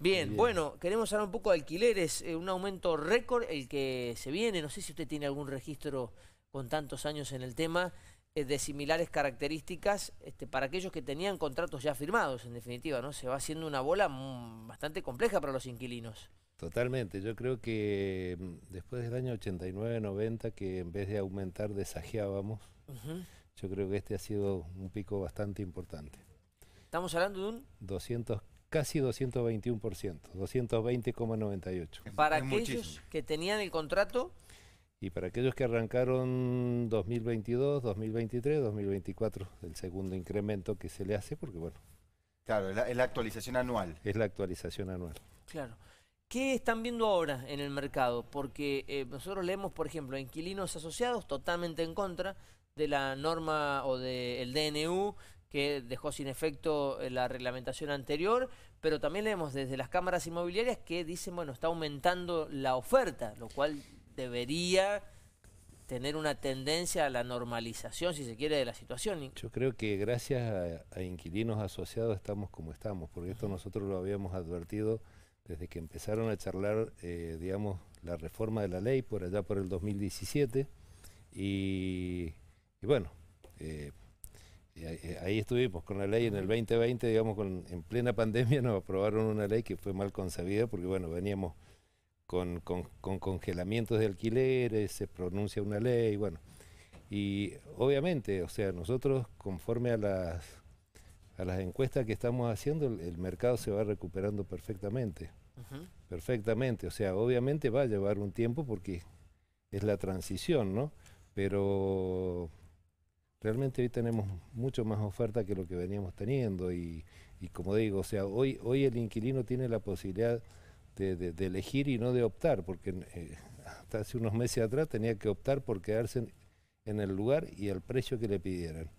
Bien, bueno, queremos hablar un poco de alquileres, eh, un aumento récord el que se viene, no sé si usted tiene algún registro con tantos años en el tema, eh, de similares características este, para aquellos que tenían contratos ya firmados, en definitiva, ¿no? Se va haciendo una bola mm, bastante compleja para los inquilinos. Totalmente, yo creo que mm, después del año 89-90 que en vez de aumentar desajeábamos, yo creo que este ha sido un pico bastante importante. Estamos hablando de un... 200 casi 221%, 220,98%. Para aquellos que tenían el contrato... Y para aquellos que arrancaron 2022, 2023, 2024, el segundo incremento que se le hace, porque bueno... Claro, es la, actualización anual. Es la actualización anual. Claro. ¿Qué están viendo ahora en el mercado? Porque eh, nosotros leemos, por ejemplo, inquilinos asociados totalmente en contra de la norma o del DNU que dejó sin efecto eh, la reglamentación anterior, pero también vemos desde las cámaras inmobiliarias que dicen, bueno, está aumentando la oferta, lo cual debería tener una tendencia a la normalización, si se quiere, de la situación. Yo creo que gracias a, inquilinos asociados estamos como estamos, porque esto nosotros lo habíamos advertido desde que empezaron a charlar, eh, digamos, la reforma de la ley por allá por el 2017, y, bueno, eh, eh, ahí estuvimos con la ley en el 2020, digamos, en plena pandemia nos aprobaron una ley que fue mal concebida porque, bueno, veníamos con, congelamientos de alquileres, se pronuncia una ley, bueno. Y obviamente, o sea, nosotros conforme a las, a las encuestas que estamos haciendo, el, mercado se va recuperando perfectamente. Perfectamente, o sea, obviamente va a llevar un tiempo porque es la transición, ¿no? Pero Realmente hoy tenemos mucho más oferta que lo que veníamos teniendo y, como digo, o sea, hoy, hoy el inquilino tiene la posibilidad de, elegir y no de optar, porque eh, hasta hace unos meses atrás tenía que optar por quedarse en, el lugar y el precio que le pidieran.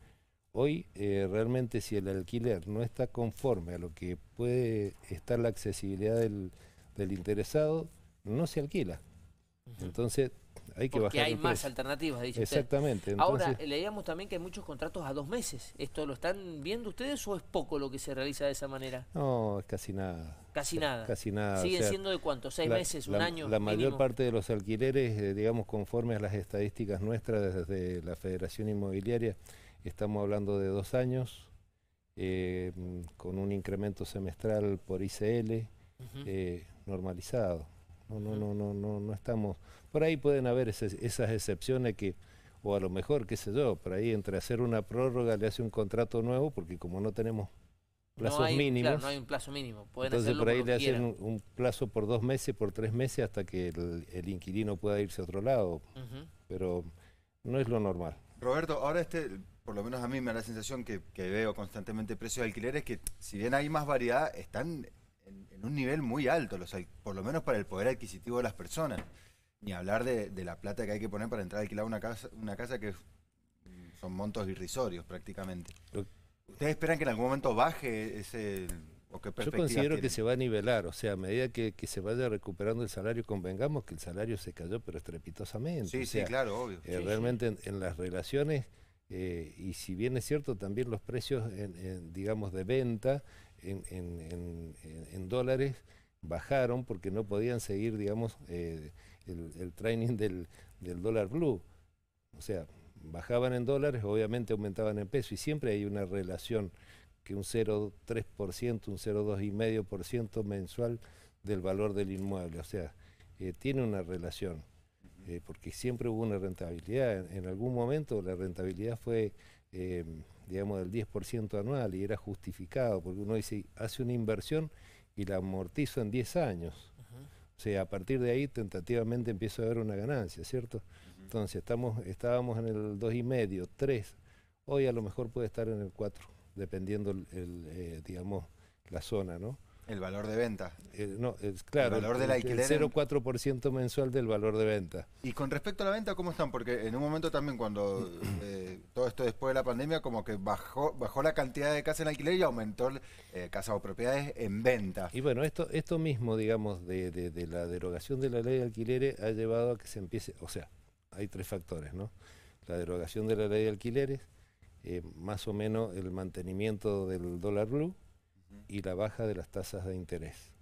Hoy eh, realmente si el alquiler no está conforme a lo que puede estar la accesibilidad del, del interesado, no se alquila. Entonces hay que porque hay más alternativas, dice Exactamente. Ahora, leíamos también que hay muchos contratos a dos meses. ¿Esto lo están viendo ustedes o es poco lo que se realiza de esa manera? No, es casi nada. Casi nada. Casi nada. ¿Siguen siendo de cuánto? ¿Seis meses? ¿Un año? La mayor parte de los alquileres, eh, digamos, conforme a las estadísticas nuestras desde la Federación Inmobiliaria, estamos hablando de dos años, eh, con un incremento semestral por ICL eh, normalizado. No, no, no, no, no, estamos. Por ahí pueden haber esas, excepciones que, o a lo mejor, qué sé yo, por ahí entre hacer una prórroga le hace un contrato nuevo, porque como no tenemos plazos no mínimos. no hay un plazo mínimo. entonces por ahí le hacen un, plazo por dos meses, por tres meses, hasta que el, inquilino pueda irse a otro lado. Pero no es lo normal. Roberto, ahora este, por lo menos a mí me da la sensación que, que veo constantemente precios de alquileres, que si bien hay más variedad, están en, un nivel muy alto, los, por lo menos para el poder adquisitivo de las personas. Ni hablar de, la plata que hay que poner para entrar a alquilar una casa, una casa que mm, son montos irrisorios prácticamente. ¿Ustedes esperan que en algún momento baje ese... O Yo considero que se va a nivelar, o sea, a medida que, se vaya recuperando el salario, convengamos que el salario se cayó pero estrepitosamente. Sí, sí, claro, obvio. Eh, realmente en las relaciones eh, y si bien es cierto, también los precios, digamos, de venta en, dólares bajaron porque no podían seguir, digamos, eh, el, training del, dólar blue. O sea, bajaban en dólares, obviamente aumentaban en peso y siempre hay una relación que un 0,3%, un 0,2,5% mensual del valor del inmueble. O sea, eh, tiene una relación. Eh, porque siempre hubo una rentabilidad. En, algún momento la rentabilidad fue, eh, digamos, del 10% anual y era justificado, porque uno dice, hace una inversión y la amortizo en 10 años. O sea, a partir de ahí tentativamente empiezo a ver una ganancia, ¿cierto? Entonces, estamos, estábamos en el 2,5, 3, hoy a lo mejor puede estar en el 4, dependiendo, eh, digamos, la zona, ¿no? El valor de venta. Eh, no, es, claro, el valor del alquiler. 0,4% mensual del valor de venta. Y con respecto a la venta, ¿cómo están? Porque en un momento también cuando eh, todo esto después de la pandemia, como que bajó, bajó la cantidad de casas en alquiler y aumentó eh, casas o propiedades en venta. Y bueno, esto, esto mismo, digamos, de, la derogación de la ley de alquileres ha llevado a que se empiece, o sea, hay tres factores, ¿no? La derogación de la ley de alquileres, eh, más o menos el mantenimiento del dólar blue y la baja de las tasas de interés.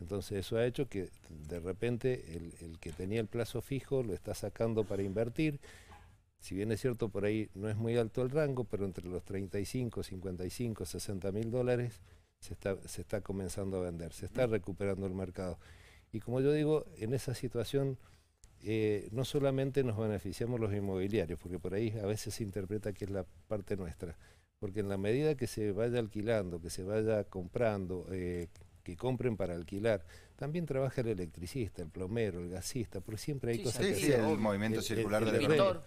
Entonces eso ha hecho que de repente el, que tenía el plazo fijo lo está sacando para invertir. Si bien es cierto, por ahí no es muy alto el rango, pero entre los 35, 55, 60 mil dólares se está, comenzando a vender, se está mm. recuperando el mercado. Y como yo digo, en esa situación eh, no solamente nos beneficiamos los inmobiliarios, porque por ahí a veces se interpreta que es la parte nuestra porque en la medida que se vaya alquilando, que se vaya comprando, eh, que compren para alquilar, también trabaja el electricista, el plomero, el gasista, porque siempre hay cosas que sí, el movimiento circular pintor.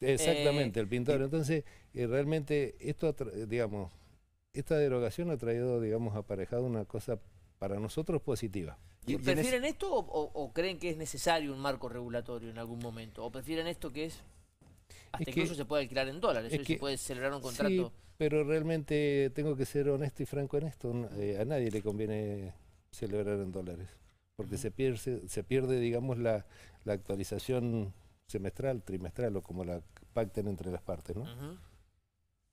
Exactamente, eh, el pintor. Entonces, eh, realmente esto, digamos, esta derogación ha traído, digamos, aparejado una cosa para nosotros positiva. ¿Y ¿Prefieren esto o creen que es necesario un marco regulatorio en algún momento? ¿O prefieren esto que es hasta incluso se puede alquilar en dólares, ¿eh? se puede celebrar un contrato. pero realmente tengo que ser honesto y franco en esto, eh, a nadie le conviene celebrar en dólares, porque se pierde, se pierde digamos, la, actualización semestral, trimestral o como la pacten entre las partes, ¿no?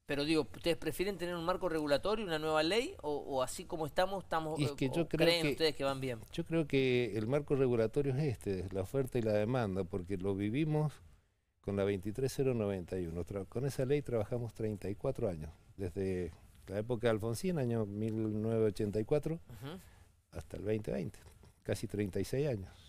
Pero digo, ¿ustedes prefieren tener un marco regulatorio, una nueva ley, o, así como estamos, estamos eh, creen ustedes que van bien? Yo creo que el marco regulatorio es este, la oferta y la demanda, porque lo vivimos con la 23091. con esa ley trabajamos 34 años, desde la época de Alfonsín, año 1984, hasta el 2020, casi 36 años.